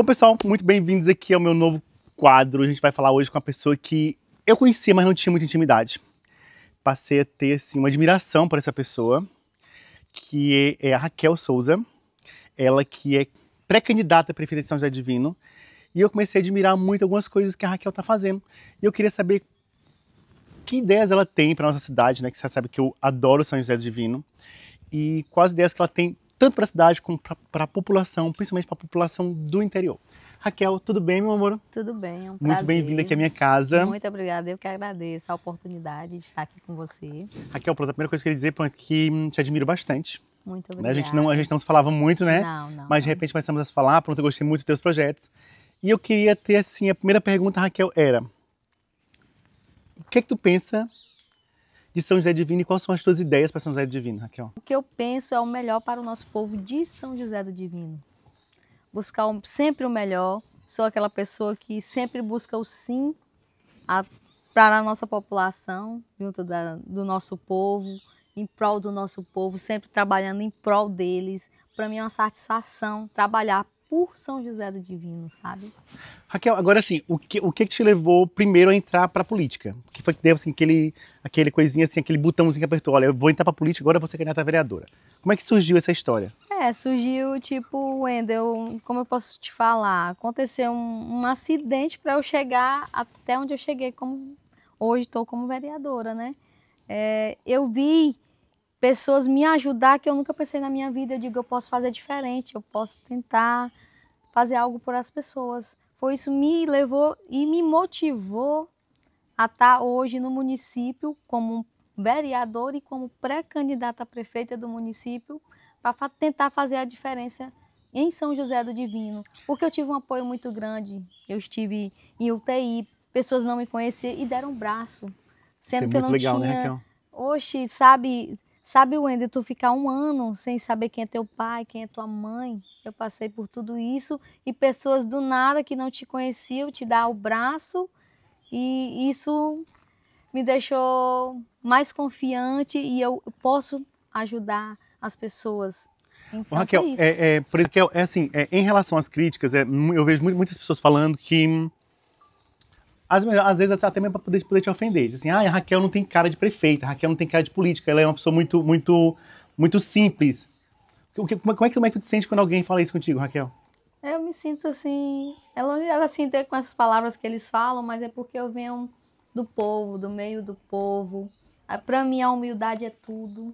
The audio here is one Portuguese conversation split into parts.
Bom, pessoal, muito bem-vindos aqui ao meu novo quadro. A gente vai falar hoje com uma pessoa que eu conhecia, mas não tinha muita intimidade. Passei a ter, assim, uma admiração por essa pessoa, que é a Raquel Souza. Ela que é pré-candidata à Prefeitura de São José Divino. E eu comecei a admirar muito algumas coisas que a Raquel tá fazendo. E eu queria saber que ideias ela tem para nossa cidade, né? Que você sabe que eu adoro São José Divino. E quais ideias que ela tem tanto para a cidade como para a população, principalmente para a população do interior. Raquel, tudo bem, meu amor? Tudo bem, é um Muito prazer. Muito bem-vinda aqui à minha casa. Muito obrigada, eu que agradeço a oportunidade de estar aqui com você. Raquel, pronto, a primeira coisa que eu queria dizer é que hum, te admiro bastante. Muito obrigada. Né? A gente não, a gente não se falava muito, né? Não, não. Mas de repente começamos a se falar, pronto, eu gostei muito dos teus projetos. E eu queria ter, assim, a primeira pergunta, Raquel, era... O que é que tu pensa de São José Divino e quais são as tuas ideias para São José do Divino, Raquel? O que eu penso é o melhor para o nosso povo de São José do Divino. Buscar sempre o melhor. Sou aquela pessoa que sempre busca o sim para a nossa população, junto da, do nosso povo, em prol do nosso povo, sempre trabalhando em prol deles. Para mim é uma satisfação trabalhar por São José do Divino, sabe? Raquel, agora assim, o que o que te levou primeiro a entrar para a política? O que foi que deu assim aquele aquele coisinha assim, aquele botãozinho que apertou, olha, eu vou entrar para a política, agora você quer candidata vereadora. Como é que surgiu essa história? É, surgiu tipo, Wendel, como eu posso te falar, aconteceu um, um acidente para eu chegar até onde eu cheguei como hoje estou como vereadora, né? É, eu vi pessoas me ajudar que eu nunca pensei na minha vida. Eu digo, eu posso fazer diferente, eu posso tentar fazer algo por as pessoas. Foi isso me levou e me motivou a estar tá hoje no município como vereador e como pré-candidata a prefeita do município para tentar fazer a diferença em São José do Divino, porque eu tive um apoio muito grande. Eu estive em UTI, pessoas não me conheciam e deram um braço, sendo Isso é que muito eu não legal, né, tinha. Né, Raquel? Oxe, sabe, Sabe, Wendy, tu ficar um ano sem saber quem é teu pai, quem é tua mãe. Eu passei por tudo isso e pessoas do nada que não te conheciam te dar o braço e isso me deixou mais confiante e eu posso ajudar as pessoas. Então, Raquel, é, é, é, Raquel, é assim, é, em relação às críticas, é, eu vejo muitas pessoas falando que às, vezes até mesmo para poder, poder, te ofender. Diz assim, ah, a Raquel não tem cara de prefeita, a Raquel não tem cara de política, ela é uma pessoa muito, muito, muito simples. Como é, como é que, como é que tu te sente quando alguém fala isso contigo, Raquel? É, eu me sinto assim, ela é se é assim com essas palavras que eles falam, mas é porque eu venho do povo, do meio do povo. Ah, para mim a humildade é tudo.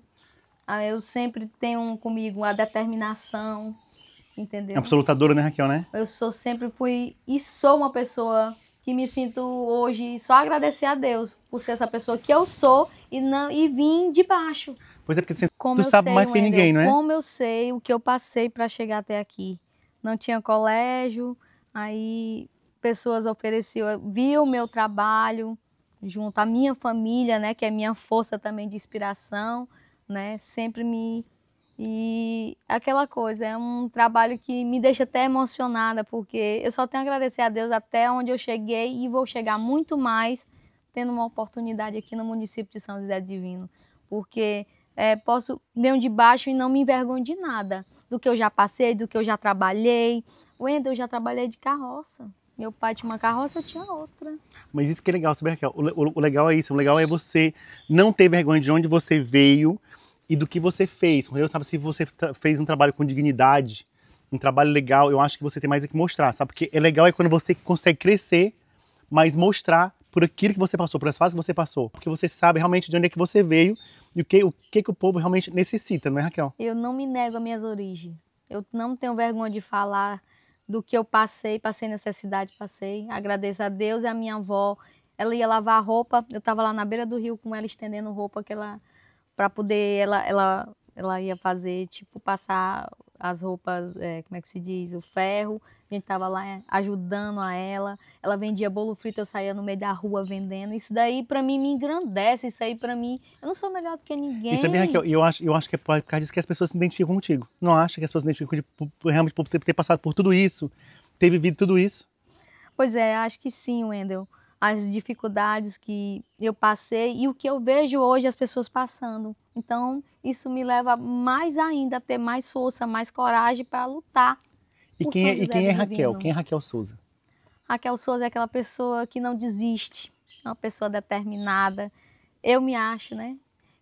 Ah, eu sempre tenho comigo a determinação, entendeu? É absolutadora, né, Raquel, né? Eu sou sempre fui e sou uma pessoa que me sinto hoje só agradecer a Deus por ser essa pessoa que eu sou e não e vim de baixo. Pois é, porque você como tu sabe sei, mais que ninguém, não é? Como eu sei o que eu passei para chegar até aqui. Não tinha colégio, aí pessoas ofereciam, viu o meu trabalho junto à minha família, né, que é minha força também de inspiração, né, sempre me e aquela coisa, é um trabalho que me deixa até emocionada, porque eu só tenho a agradecer a Deus até onde eu cheguei e vou chegar muito mais tendo uma oportunidade aqui no município de São José Divino, porque é, posso venho de baixo e não me envergonho de nada, do que eu já passei, do que eu já trabalhei. Wendel, eu já trabalhei de carroça. Meu pai tinha uma carroça, eu tinha outra. Mas isso que é legal, sabe, Raquel? O, o, o legal é isso, o legal é você não ter vergonha de onde você veio, e do que você fez. Eu sabe se você fez um trabalho com dignidade, um trabalho legal, eu acho que você tem mais o que mostrar, sabe? Porque é legal é quando você consegue crescer, mas mostrar por aquilo que você passou, por as fases que você passou, porque você sabe realmente de onde é que você veio e o que o que, que o povo realmente necessita, não é, Raquel? Eu não me nego às minhas origens. Eu não tenho vergonha de falar do que eu passei, passei necessidade, passei. Agradeço a Deus e a minha avó. Ela ia lavar a roupa, eu estava lá na beira do rio com ela estendendo roupa que ela para poder ela ela ela ia fazer tipo passar as roupas, é, como é que se diz, o ferro. A gente tava lá é, ajudando a ela. Ela vendia bolo frito, eu saía no meio da rua vendendo. Isso daí para mim me engrandece, isso aí para mim, eu não sou melhor do que ninguém. Isso é bem, Raquel, eu acho, eu acho que é por causa disso que as pessoas se identificam contigo. Não acha que as pessoas se identificam contigo realmente por ter, ter passado por tudo isso, ter vivido tudo isso? Pois é, acho que sim, Wendel as dificuldades que eu passei e o que eu vejo hoje as pessoas passando. Então, isso me leva mais ainda a ter mais força, mais coragem para lutar. E quem, é, e quem é Raquel? Quem é Raquel Souza? Raquel Souza é aquela pessoa que não desiste, é uma pessoa determinada. Eu me acho, né?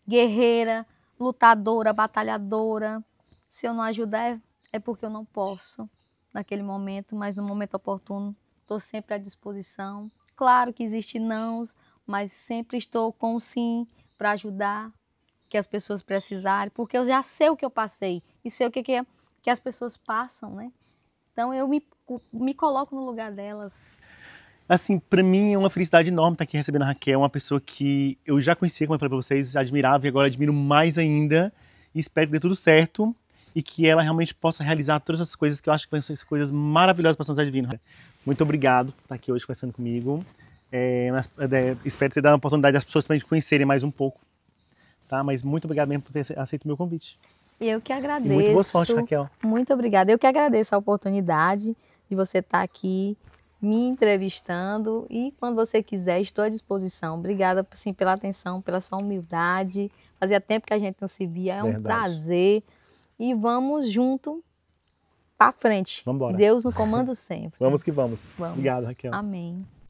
Guerreira, lutadora, batalhadora. Se eu não ajudar, é porque eu não posso naquele momento, mas no momento oportuno, estou sempre à disposição. Claro que existe não, mas sempre estou com sim para ajudar que as pessoas precisarem, porque eu já sei o que eu passei e sei o que, que, é, que as pessoas passam, né? Então eu me, me coloco no lugar delas. Assim, para mim é uma felicidade enorme estar tá aqui recebendo a Raquel, uma pessoa que eu já conhecia, como eu falei para vocês, admirava e agora admiro mais ainda. E espero que dê tudo certo e que ela realmente possa realizar todas essas coisas que eu acho que são coisas maravilhosas para São José Divino. Muito obrigado por estar aqui hoje conversando comigo. É, é, espero ter dado a oportunidade das pessoas também de conhecerem mais um pouco. Tá? Mas muito obrigado mesmo por ter aceito o meu convite. Eu que agradeço. E muito boa sorte, Raquel. Muito obrigada. Eu que agradeço a oportunidade de você estar aqui me entrevistando e quando você quiser estou à disposição. Obrigada sim pela atenção, pela sua humildade. Fazia tempo que a gente não se via. É um prazer e vamos junto para frente. Vamos embora. Deus no comando sempre. vamos que vamos. vamos. Obrigado, Raquel. Amém.